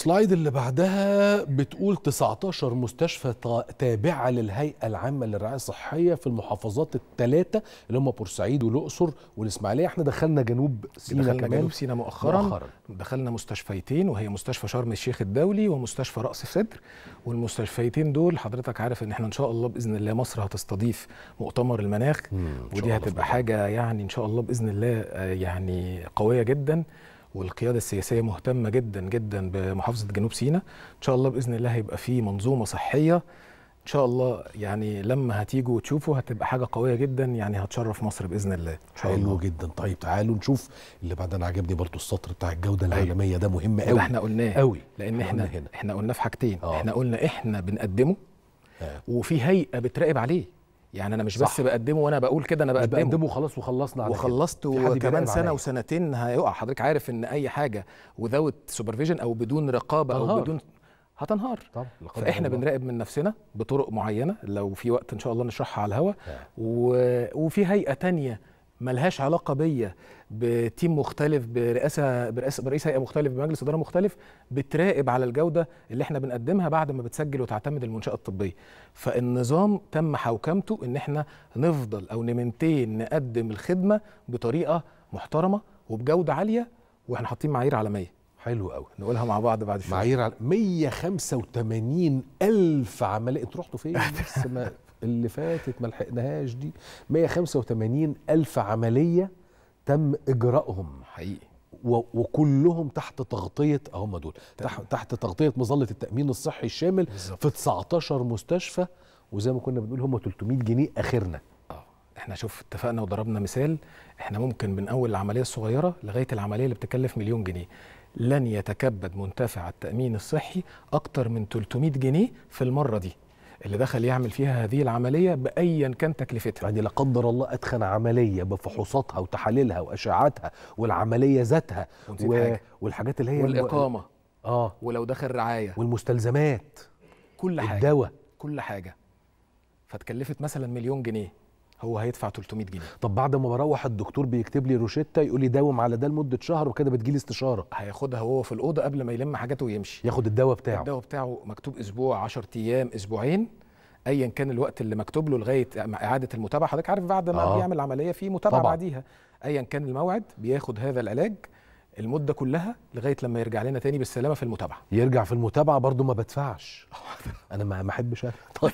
السلايد اللي بعدها بتقول 19 مستشفى تابعة للهيئة العامة للرعاية الصحية في المحافظات الثلاثة اللي هم بورسعيد والأقصر والإسماعيلية احنا دخلنا جنوب سينا دخلنا كمان جنوب سينا مؤخرا, مؤخرا دخلنا مستشفيتين وهي مستشفى شرم الشيخ الدولي ومستشفى رأس صدر والمستشفيتين دول حضرتك عارف ان احنا ان شاء الله بإذن الله مصر هتستضيف مؤتمر المناخ ودي هتبقى حاجة يعني ان شاء الله بإذن الله آه، يعني قوية جدا والقياده السياسيه مهتمه جدا جدا بمحافظه جنوب سيناء ان شاء الله باذن الله هيبقى في منظومه صحيه ان شاء الله يعني لما هتيجوا وتشوفوا هتبقى حاجه قويه جدا يعني هتشرف مصر باذن الله ان شاء الله حلو جدا طيب تعالوا نشوف اللي بعد انا عجبني برضو السطر بتاع الجوده طيب. العالميه ده مهم قوي احنا قلناه قوي لان احنا احنا, هنا. احنا قلنا في حاجتين آه. احنا قلنا احنا بنقدمه آه. وفي هيئه بتراقب عليه يعني انا مش صح. بس بقدمه وانا بقول كده انا بقدمه بقدمه خلاص وخلصنا على وخلصت وكمان سنه إيه؟ وسنتين هيقع حضرتك عارف ان اي حاجه وذوت سوبرفيجن او بدون رقابه تنهار. او بدون هتنهار طبعا فاحنا الله. بنراقب من نفسنا بطرق معينه لو في وقت ان شاء الله نشرحها على الهواء آه. و... وفي هيئه تانية ملهاش علاقه بيا بتيم مختلف برئاسه برئاسه برئيس هيئه مختلف بمجلس اداره مختلف بتراقب على الجوده اللي احنا بنقدمها بعد ما بتسجل وتعتمد المنشاه الطبيه فالنظام تم حوكمته ان احنا نفضل او نمنتين نقدم الخدمه بطريقه محترمه وبجوده عاليه واحنا حاطين معايير عالميه حلو قوي نقولها مع بعض بعد شويه معايير 185 الف عمليه انتوا رحتوا فين بس ما اللي فاتت ما لحقناهاش دي 185 ألف عملية تم إجراؤهم حقيقي وكلهم تحت تغطية هم دول تحت, تحت تغطية مظلة التأمين الصحي الشامل بالزبط. في 19 مستشفى وزي ما كنا بنقول هم 300 جنيه آخرنا آه. احنا شوف اتفقنا وضربنا مثال احنا ممكن من اول العمليه الصغيره لغايه العمليه اللي بتكلف مليون جنيه لن يتكبد منتفع التامين الصحي اكتر من 300 جنيه في المره دي اللي دخل يعمل فيها هذه العمليه بايا كان تكلفتها يعني لا قدر الله ادخل عمليه بفحوصاتها وتحاليلها واشعاعاتها والعمليه ذاتها و... والحاجات اللي هي والاقامه اه ولو دخل رعايه والمستلزمات كل حاجه الدواء كل حاجه فتكلفت مثلا مليون جنيه هو هيدفع 300 جنيه طب بعد ما بروح الدكتور بيكتب لي روشته يقول لي داوم على ده لمده شهر وكده بتجيلي استشاره هياخدها وهو في الاوضه قبل ما يلم حاجاته ويمشي ياخد الدواء بتاعه الدواء بتاعه مكتوب اسبوع 10 ايام اسبوعين ايا كان الوقت اللي مكتوب له لغايه اعاده المتابعه حضرتك عارف بعد ما آه. بيعمل العمليه في متابعه طبعا. بعديها ايا كان الموعد بياخد هذا العلاج المده كلها لغايه لما يرجع لنا تاني بالسلامه في المتابعه يرجع في المتابعه برضه ما بدفعش انا ما احبش طيب